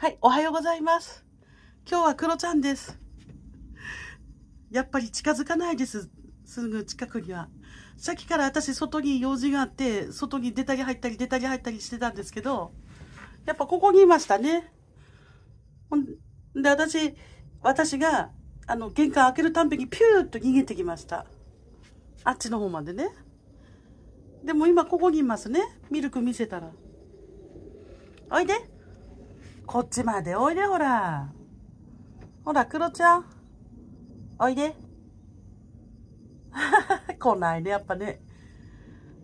はい、おはようございます。今日はクロちゃんです。やっぱり近づかないです。すぐ近くには。さっきから私外に用事があって、外に出たり入ったり出たり入ったりしてたんですけど、やっぱここにいましたね。ほんで、私、私が、あの、玄関開けるたんびにピューッと逃げてきました。あっちの方までね。でも今ここにいますね。ミルク見せたら。おいで。こっちまでおいで、ほら。ほら、クロちゃん。おいで。来 ないね、やっぱね。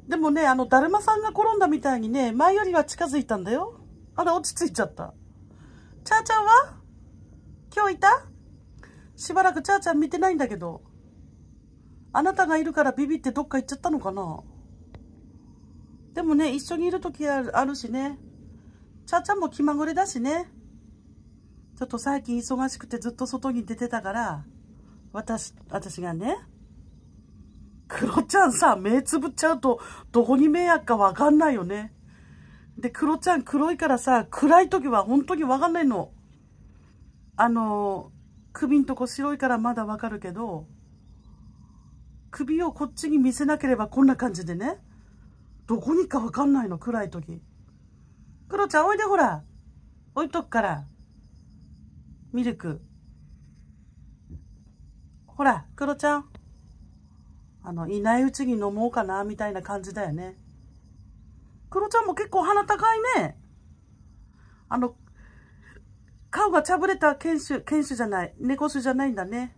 でもね、あの、だるまさんが転んだみたいにね、前よりは近づいたんだよ。あら、落ち着いちゃった。チャーちゃんは今日いたしばらくチャーちゃん見てないんだけど。あなたがいるからビビってどっか行っちゃったのかなでもね、一緒にいる時あるしね。ちゃちゃも気まぐれだしね。ちょっと最近忙しくてずっと外に出てたから、私、私がね、クロちゃんさ、目つぶっちゃうと、どこに迷惑かわかんないよね。で、クロちゃん黒いからさ、暗い時は本当にわかんないの。あの、首んとこ白いからまだわかるけど、首をこっちに見せなければこんな感じでね、どこにかわかんないの、暗い時。クロちゃん、おいでほら。置いとくから。ミルク。ほら、クロちゃん。あの、いないうちに飲もうかな、みたいな感じだよね。クロちゃんも結構鼻高いね。あの、顔がちゃぶれた犬種、犬種じゃない、猫種じゃないんだね。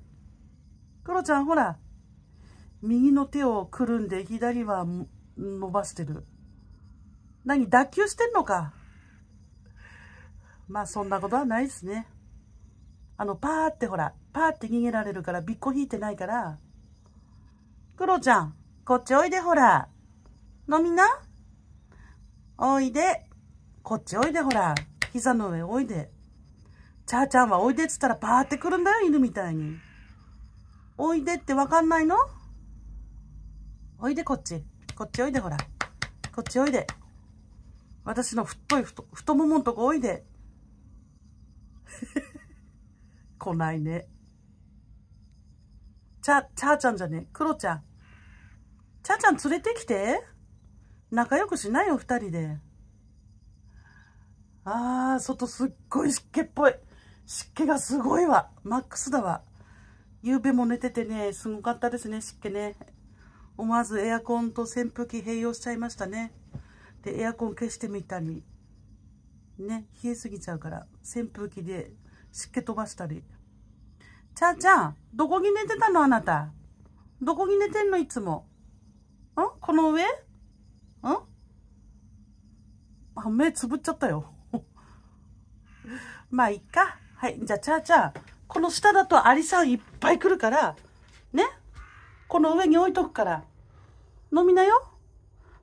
クロちゃん、ほら。右の手をくるんで、左は伸ばしてる。何、脱臼してんのか。まあそんなことはないですね。あの、パーってほら、パーって逃げられるから、びっこ引いてないから。クロちゃん、こっちおいでほら。飲みな。おいで。こっちおいでほら。膝の上おいで。ちゃーちゃんはおいでっつったらパーって来るんだよ、犬みたいに。おいでってわかんないのおいでこっち。こっちおいでほら。こっちおいで。私の太い太、太もものとこおいで。来ないね。ちゃ、ちゃーちゃんじゃねクロちゃん。ちゃーちゃん連れてきて。仲良くしないよ、二人で。あー、外すっごい湿気っぽい。湿気がすごいわ。マックスだわ。夕べも寝ててね、すごかったですね、湿気ね。思わずエアコンと扇風機併用しちゃいましたね。で、エアコン消してみたり。ね、冷えすぎちゃうから、扇風機で湿気飛ばしたり。ちゃーちゃん、どこに寝てたのあなた。どこに寝てんのいつも。んこの上んあ、目つぶっちゃったよ。まあ、いっか。はい。じゃあ、ちゃーちゃん、この下だとアリさんいっぱい来るから、ね。この上に置いとくから、飲みなよ。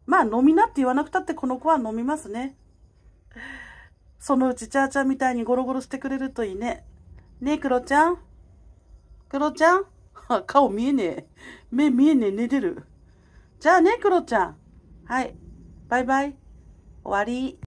まあ、飲みなって言わなくたってこの子は飲みますね。そのうち、ちゃーちゃんみたいにゴロゴロしてくれるといいね。ねえ、クロちゃんクロちゃん顔見えねえ。目見えねえ、寝てる。じゃあね、クロちゃん。はい。バイバイ。終わり。